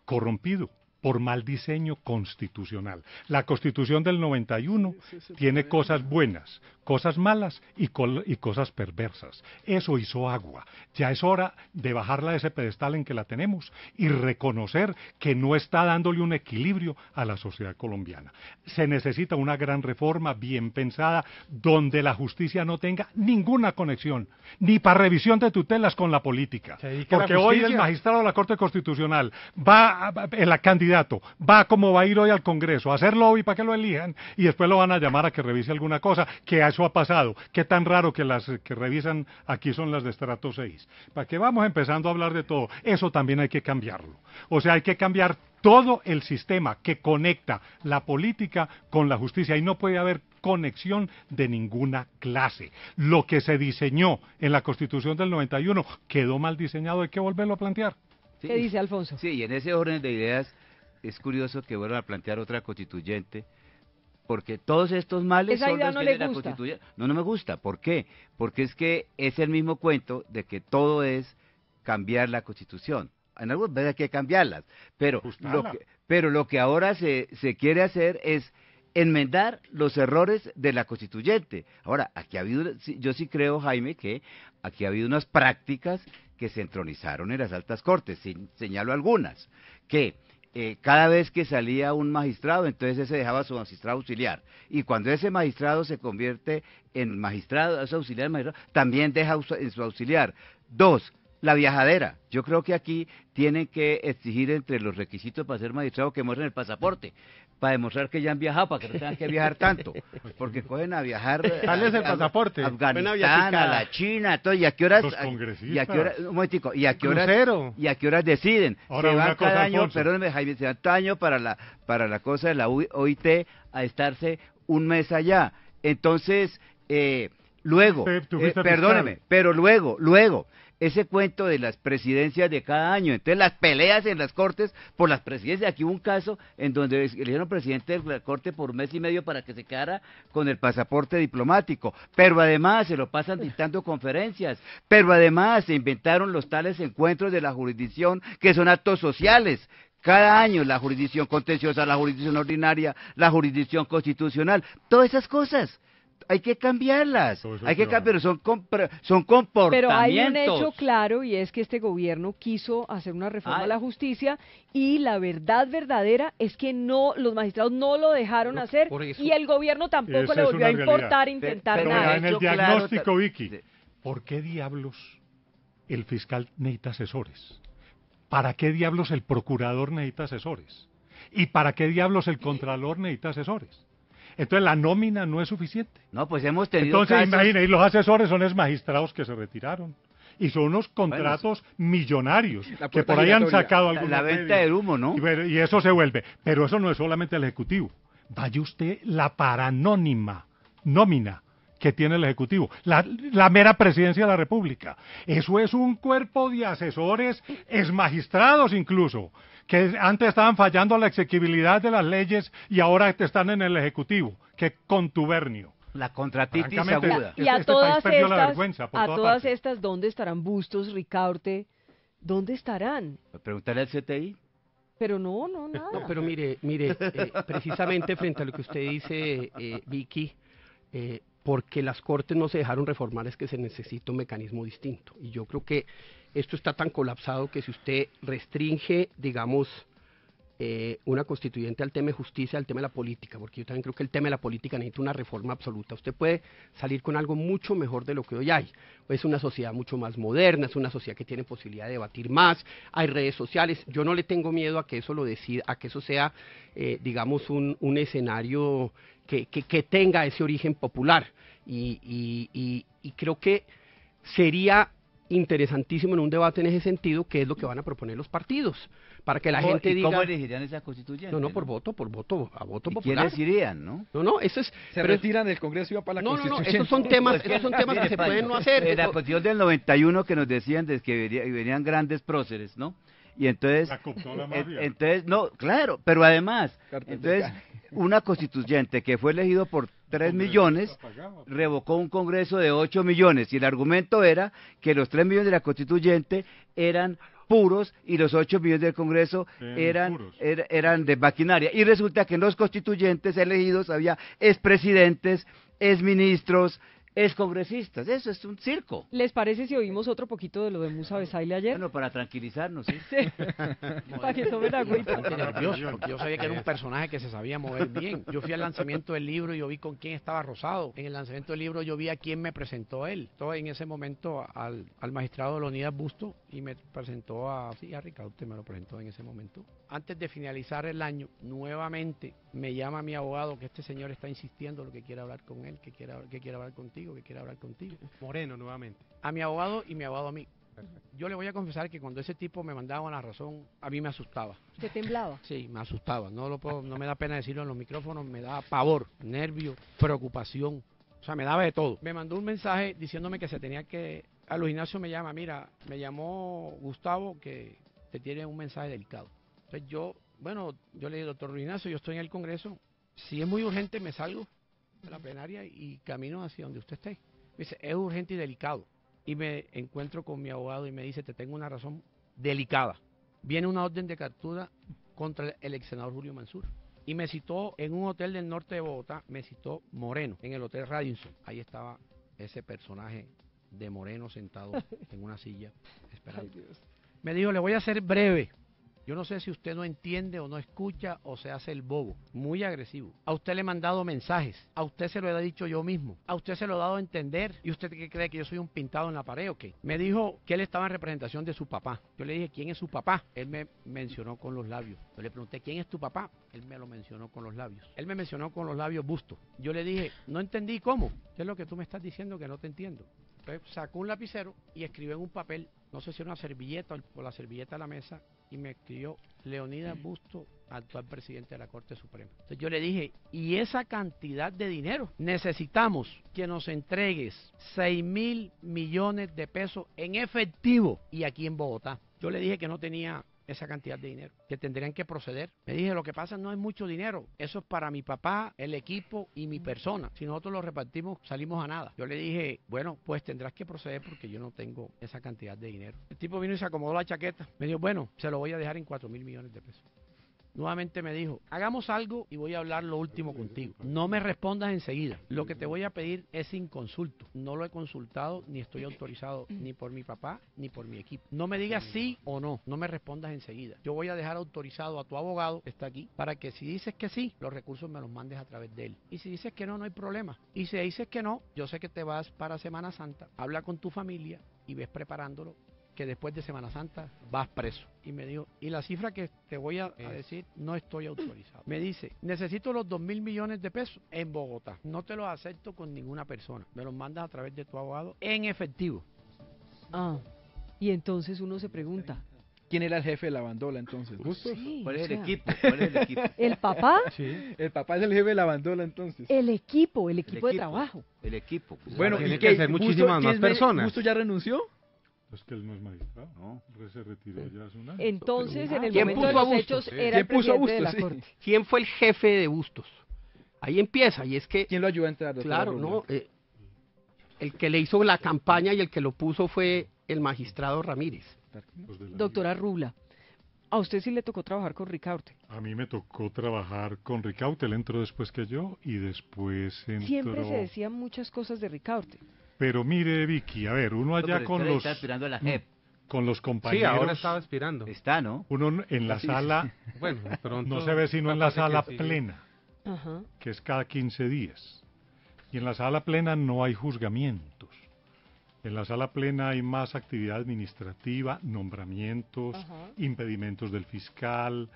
corrompido por mal diseño constitucional. La Constitución del 91 tiene cosas buenas, cosas malas y, y, cosas perversas. Eso hizo agua. Ya es hora de bajarla de ese pedestal en que la tenemos y reconocer que no está dándole un equilibrio a la sociedad colombiana. Se necesita una gran reforma bien pensada donde la justicia no tenga ninguna conexión, ni para revisión de tutelas con la política. Porque hoy el magistrado de la Corte Constitucional va, el candidato, va como va a ir hoy al Congreso, a hacerlo lobby para que lo elijan y después lo van a llamar a que revise alguna cosa que eso ha pasado. Qué tan raro que las que revisan aquí son las de estrato 6. Para que vamos empezando a hablar de todo, eso también hay que cambiarlo. O sea, hay que cambiar todo el sistema que conecta la política con la justicia y no puede haber conexión de ninguna clase. Lo que se diseñó en la Constitución del 91 quedó mal diseñado, hay que volverlo a plantear. ¿Qué dice Alfonso? Sí, y en ese orden de ideas es curioso que vuelva a plantear otra constituyente porque todos estos males son los no le la No, no me gusta. ¿Por qué? Porque es que es el mismo cuento de que todo es cambiar la Constitución. En algunas veces hay que cambiarlas, pero lo que, pero lo que ahora se, se quiere hacer es enmendar los errores de la constituyente. Ahora, aquí ha habido, yo sí creo, Jaime, que aquí ha habido unas prácticas que se entronizaron en las altas cortes, sin, señalo algunas, que eh, cada vez que salía un magistrado, entonces ese dejaba su magistrado auxiliar. Y cuando ese magistrado se convierte en magistrado, ese auxiliar, magistrado, también deja en su auxiliar. Dos, la viajadera. Yo creo que aquí tienen que exigir entre los requisitos para ser magistrado que muestren el pasaporte para demostrar que ya han viajado, para que no tengan que viajar tanto. *laughs* Porque cogen a viajar. ¿Cuál eh, es el pasaporte? A Afganistán, a, la China, todo. ¿Y a qué horas? ¿Y a qué horas? Un momentico. ¿Y a qué horas? ¿Y a qué horas deciden? Ahora se van cada año, perdóneme, Jaime, se van cada año para la, para la cosa de la OIT a estarse un mes allá. Entonces, eh, luego, eh, perdóneme, pero luego, luego, ese cuento de las presidencias de cada año. Entonces, las peleas en las cortes por las presidencias. Aquí hubo un caso en donde eligieron presidente de la corte por un mes y medio para que se quedara con el pasaporte diplomático. Pero además se lo pasan dictando conferencias. Pero además se inventaron los tales encuentros de la jurisdicción que son actos sociales cada año la jurisdicción contenciosa, la jurisdicción ordinaria, la jurisdicción constitucional, todas esas cosas hay que cambiarlas. Hay que cambiar, son, son comportamientos. Pero hay un hecho claro y es que este gobierno quiso hacer una reforma a la justicia y la verdad verdadera es que no los magistrados no lo dejaron hacer y el gobierno tampoco le volvió a importar intentar pero nada. En el diagnóstico, Vicky, ¿por qué diablos el fiscal necesita asesores? ¿Para qué diablos el procurador necesita asesores? ¿Y para qué diablos el contralor necesita asesores? Entonces la nómina no es suficiente. No, pues hemos tenido. Entonces casos... y los asesores son ex magistrados que se retiraron. Y son unos contratos millonarios que por ahí han sacado La, venta del humo, ¿no? Y, eso se vuelve. Pero eso no es solamente el Ejecutivo. Vaya usted la paranónima nómina que tiene el Ejecutivo, la, la, mera presidencia de la República. Eso es un cuerpo de asesores, magistrados incluso, que antes estaban fallando la exequibilidad de las leyes y ahora están en el Ejecutivo. Qué contubernio. La contratitis aguda. Y a, este todas, estas, a todas estas, ¿dónde estarán Bustos, Ricaurte? ¿Dónde estarán? Preguntaré al CTI. Pero no, no, nada. No, pero mire, mire, eh, precisamente frente a lo que usted dice, eh, Vicky, eh, porque las Cortes no se dejaron reformar es que se necesita un mecanismo distinto. Y yo creo que esto está tan colapsado que si usted restringe, digamos, eh, una constituyente al tema de justicia, al tema de la política, porque yo también creo que el tema de la política necesita una reforma absoluta. Usted puede salir con algo mucho mejor de lo que hoy hay. Es una sociedad mucho más moderna, es una sociedad que tiene posibilidad de debatir más, hay redes sociales. Yo no le tengo miedo a que eso lo decida, a que eso sea, eh, digamos, un, un escenario que, que, tenga ese origen popular. Y, y, y, y creo que sería interesantísimo en un debate en ese sentido, qué es lo que van a proponer los partidos, para que la gente diga... ¿Cómo elegirían esa constituyente No, no, por voto, por voto, a voto popular. ¿Quiénes irían, no? No, eso es... Se retiran del Congreso y van para la no, No, no, esos son temas, pues, esos son temas que se pueden no hacer. la constitución del 91 que nos decían que venían grandes próceres, ¿no? Y entonces... entonces, no, claro, pero además, entonces una constituyente que fue elegido por 3 millones revocó un Congreso de 8 millones y el argumento era que los 3 millones de la constituyente eran puros y los 8 millones del Congreso eran, er, eran de maquinaria. Y resulta que en los constituyentes elegidos había expresidentes, exministros, es congresistas, Eso es un circo. ¿Les parece si oímos otro poquito de lo de Musa Besaile ayer? Bueno, para tranquilizarnos, ¿sí? sí. *laughs* para que tomen agüita. Nervioso, yo sabía que era un personaje que se sabía mover bien. Yo fui al lanzamiento del libro y yo vi con quién estaba Rosado. En el lanzamiento del libro yo vi a quién me presentó él. Todo en ese momento al, al magistrado Unidad Busto y me presentó a, Ricardo, usted me lo presentó en ese momento. Antes de finalizar el año, nuevamente me llama mi abogado que este señor está insistiendo lo que quiere hablar con él, que quiere, que quiere hablar contigo que quiere hablar contigo. Moreno, nuevamente. A mi abogado y mi abogado a mí. Yo le voy a confesar que cuando ese tipo me mandaba la razón, a mí me asustaba. ¿te temblaba? Sí, me asustaba. No, lo no me da pena decirlo en los micrófonos, me daba pavor, nervio, preocupación. O sea, me daba de todo. Me mandó un mensaje diciéndome que se tenía que... A Luis Ignacio me llama, mira, me llamó Gustavo que te tiene un mensaje delicado. Entonces yo, bueno, yo le dije, doctor Ignacio, yo estoy en el Congreso. Si es muy urgente, me salgo la plenaria y camino hacia donde usted esté. dice, es urgente y delicado. Y me encuentro con mi abogado y me dice, te tengo una razón delicada. Viene una orden de captura contra el ex senador Julio Mansur. Y me citó en un hotel del norte de Bogotá, me citó Moreno, en el Hotel Radisson. Ahí estaba ese personaje de Moreno sentado *laughs* en una silla esperando. me dijo, le voy a hacer breve, yo no sé si usted no entiende o no escucha o se hace el bobo. Muy agresivo. A usted le he mandado mensajes. A usted se lo he dicho yo mismo. A usted se lo he dado a entender. ¿Y usted qué cree que yo soy un pintado en la pared o qué? Me dijo que él estaba en representación de su papá. Yo le dije, ¿quién es su papá? Él me mencionó con los labios. Yo le pregunté, ¿quién es tu papá? Él me lo mencionó con los labios. Él me mencionó con los labios busto. Yo le dije, no entendí cómo. ¿Qué es lo que tú me estás diciendo que no te entiendo? Entonces sacó un lapicero y escribió en un papel, no sé si era una servilleta o la servilleta de la mesa, y me escribió Leonidas mm. Busto, actual presidente de la Corte Suprema. Entonces yo le dije, ¿y esa cantidad de dinero? Necesitamos que nos entregues 6 mil millones de pesos en efectivo y aquí en Bogotá. Yo le dije que no tenía esa cantidad de dinero, que tendrían que proceder. Me dije, lo que pasa no es mucho dinero, eso es para mi papá, el equipo y mi persona. Si nosotros lo repartimos, salimos a nada. Yo le dije, bueno, pues tendrás que proceder porque yo no tengo esa cantidad de dinero. El tipo vino y se acomodó la chaqueta. Me dijo, bueno, se lo voy a dejar en 4 mil millones de pesos nuevamente me dijo, hagamos algo y voy a hablar lo último contigo. No me respondas enseguida. Lo que te voy a pedir es sin consulto. No lo he consultado ni estoy autorizado mm. ni por mi papá ni por mi equipo. No me digas sí o no. No me respondas enseguida. Yo voy a dejar autorizado a tu abogado, que está aquí, para que si dices que sí, los recursos me los mandes a través de él. Y si dices que no, no hay problema. Y si dices que no, yo sé que te vas para Semana Santa. Habla con tu familia y ves preparándolo después de Semana Santa vas preso. Y me dijo, y la cifra que te voy a, decir, no estoy autorizado. Me dice, necesito los 2 mil millones de pesos en Bogotá. No te los acepto con ninguna persona. Me los mandas a través de tu abogado en efectivo. Ah, y entonces uno se pregunta, ¿Quién era el jefe de la bandola entonces? Pues ¿Cuál es el equipo? *laughs* el papá? El papá es el jefe de la bandola entonces. El equipo, el equipo, de trabajo. El equipo. bueno, tiene que, muchísimas más personas. ¿Gusto ya renunció? Pues que él no es magistrado, ¿no? Se retiró ya hace un año. Entonces, en el ¿Quién momento de los Bustos? era ¿Quién puso Bustos, de la corte. ¿Quién fue el jefe de Bustos? Ahí empieza, y es que... ¿Quién lo ayudó a entrar? Claro, no, eh, el que le hizo la campaña y el que lo puso fue el magistrado Ramírez. Pues Doctora Rula, a usted sí le tocó trabajar con Ricaurte. A mí me tocó trabajar con Ricaurte, él entró después que yo y después entró... Siempre se decían muchas cosas de Ricaurte. Pero mire, Vicky, a ver, uno allá mm, con los... Con los compañeros. Sí, ahora estaba aspirando. Está, ¿no? Uno en la sala, *laughs* bueno, pronto, no se ve sino en la sala plena, que es cada 15 días. Y en la sala plena no hay juzgamientos. En la sala plena hay más actividad administrativa, nombramientos, impedimentos del fiscal,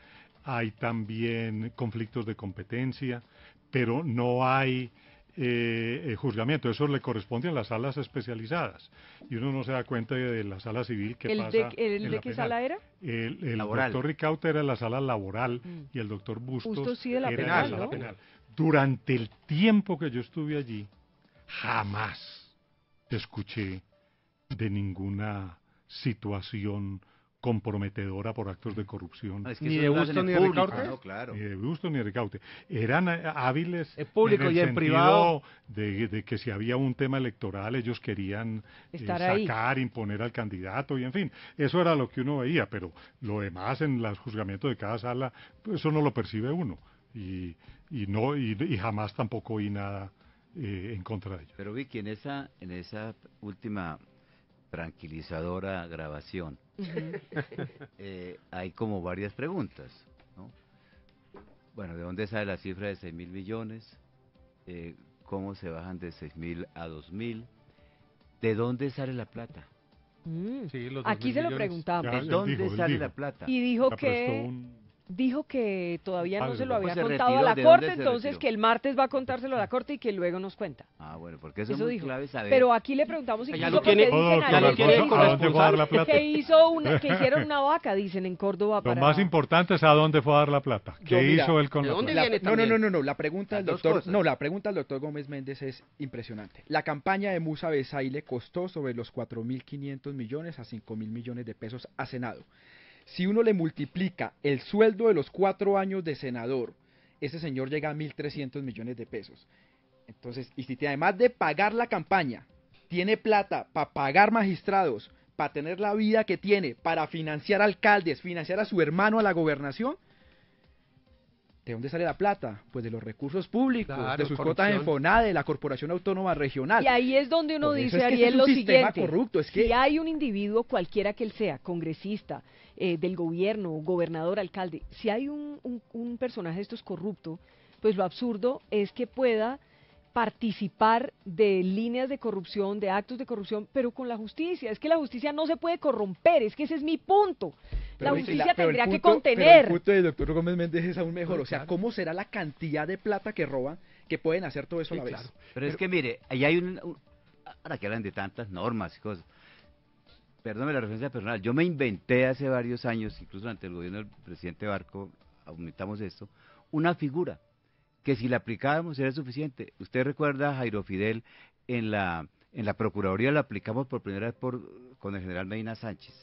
hay también conflictos de competencia, pero no hay eh, juzgamiento. Eso le corresponde a las salas especializadas. Y uno no se da cuenta de, la sala civil que ¿El pasa. De, ¿El, de qué sala era? El, doctor Ricaute era la sala laboral mm. y el doctor Bustos, de la era la penal. Durante el tiempo que yo estuve allí, jamás escuché de ninguna situación comprometedora por actos de corrupción. Ah, ni de gusto ni de recaute. Ni de gusto ni de Eran eh, hábiles público en el y en privado de, que si había un tema electoral ellos querían eh, sacar, imponer al candidato y en fin. Eso era lo que uno veía, pero lo demás en los juzgamientos de cada sala, pues, eso no lo percibe uno. Y, no y, jamás tampoco oí nada eh, en contra de ellos. Pero Vicky, en esa, en esa última tranquilizadora grabación, *laughs* Eh, hay como varias preguntas. ¿no? Bueno, ¿de dónde sale la cifra de 6 mil millones? Eh, ¿Cómo se bajan de 6 mil a 2 mil? ¿De dónde sale la plata? Mm. Aquí se lo preguntamos. ¿De dónde sale la plata? Y dijo que dijo que todavía no se lo había contado a la corte, entonces que el martes va a contárselo a la corte y que luego nos cuenta. Ah, bueno, porque eso, es dijo. clave Pero aquí le preguntamos ah, incluso ya dicen que hizo una, que hicieron una vaca, dicen en Córdoba. Lo más importante es a dónde fue a dar la plata. ¿Qué hizo él con la plata? no, no, no, no, la pregunta del doctor, no, la pregunta del doctor Gómez Méndez es impresionante. La campaña de Musa Besay le costó sobre los 4.500 millones a 5.000 millones de pesos a Senado. Si uno le multiplica el sueldo de los cuatro años de senador, ese señor llega a 1.300 millones de pesos. Entonces, y si además de pagar la campaña, tiene plata para pagar magistrados, para tener la vida que tiene, para financiar alcaldes, financiar a su hermano a la gobernación, ¿De dónde sale la plata? Pues de los recursos públicos, de sus cuotas en FONADE, de la Corporación Autónoma Regional. Y ahí es donde uno dice, Ariel, lo siguiente. Corrupto, Si hay un individuo, cualquiera que él sea, congresista, eh, del gobierno, gobernador, alcalde, si hay un, un, un personaje de estos corrupto, pues lo absurdo es que pueda participar de líneas de corrupción, de actos de corrupción, pero con la justicia. Es que la justicia no se puede corromper, es que ese es mi punto. la justicia tendría que contener. Pero el punto del doctor Gómez Méndez es aún mejor. O sea, ¿cómo será la cantidad de plata que roban que pueden hacer todo eso a la vez? Pero, es que, mire, ahí hay un, Ahora que hablan de tantas normas y cosas. Perdóname la referencia personal. Yo me inventé hace varios años, incluso durante el gobierno del presidente Barco, aumentamos esto, una figura que si la aplicábamos era suficiente. Usted recuerda, Jairo Fidel, en la, en la Procuraduría aplicamos por primera vez por, con el general Medina Sánchez,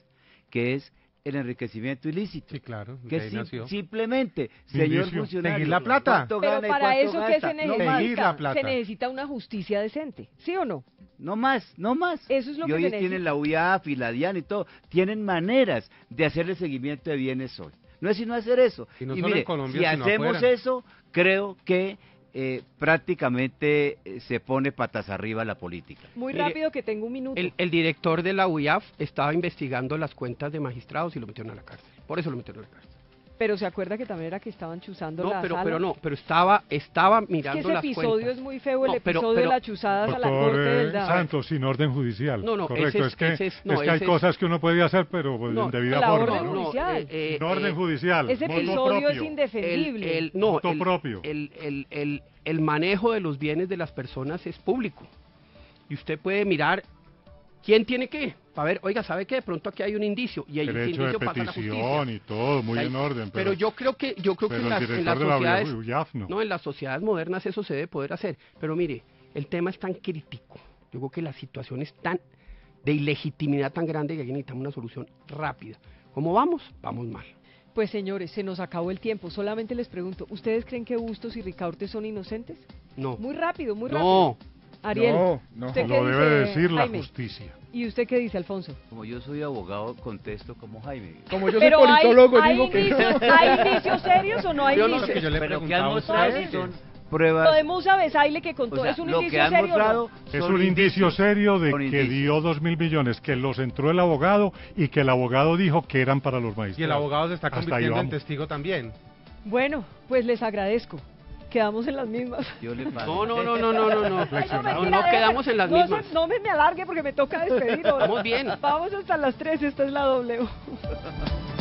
que es el enriquecimiento ilícito. Sí, claro. Que simplemente, señor funcionario, la plata. Pero para eso que se necesita, se necesita una justicia decente, ¿sí o no? No más, no más. Eso es lo que tienen la UIAF y la DIAN y todo, tienen maneras de hacerle seguimiento de bienes hoy. No es sino hacer eso. Y, mire, si hacemos eso, creo que eh, prácticamente eh, se pone patas arriba la política. Muy rápido que tengo un minuto. El, el, director de la UIAF estaba investigando las cuentas de magistrados y lo metieron a la cárcel. Por eso lo metieron a la cárcel. Pero se acuerda que también era que estaban chuzando no, la pero, pero no, pero estaba, estaba mirando es que ese episodio es muy feo, el episodio de las chuzadas a la corte del Santo eh, Santos, sin orden judicial. No, no, correcto. Es, que, ese es, es que hay cosas que uno puede hacer, pero pues, en debida la Orden judicial. Eh, eh orden eh, judicial. Ese episodio es indefendible. El, el no, el, propio. El, el manejo de los bienes de las personas es público. Y usted puede mirar quién tiene qué. A ver, oiga, ¿sabe qué? De pronto aquí hay un indicio y hay un indicio pasa la justicia. y todo, muy en orden. Pero, yo creo que yo creo que en las, sociedades no. en las sociedades modernas eso se debe poder hacer. Pero mire, el tema es tan crítico. Yo creo que la situación es tan de ilegitimidad tan grande que aquí necesitamos una solución rápida. ¿Cómo vamos? Vamos mal. Pues señores, se nos acabó el tiempo. Solamente les pregunto, ¿ustedes creen que Bustos y Ricaurte son inocentes? No. Muy rápido, muy rápido. No. Ariel. No, no, lo debe decir la justicia. ¿Y usted qué dice, Alfonso? Como yo soy abogado, contesto como Jaime. Como yo soy politólogo, hay, digo hay que. Indicios, ¿Hay indicios serios o no hay indicios? que yo le Pero que han mostrado son pruebas. Lo de Musa que contó, ¿es un indicio serio? Es un indicio serio de que dio dos mil millones, que los entró el abogado y que el abogado dijo que eran para los maestros. Y el abogado se está convirtiendo en testigo también. Bueno, pues les agradezco quedamos en las mismas. No, no, no, no, no, no, no. no, no quedamos en las mismas. No, me, alargue porque me toca despedir. Vamos bien. Vamos hasta las tres. esta es la W. *laughs*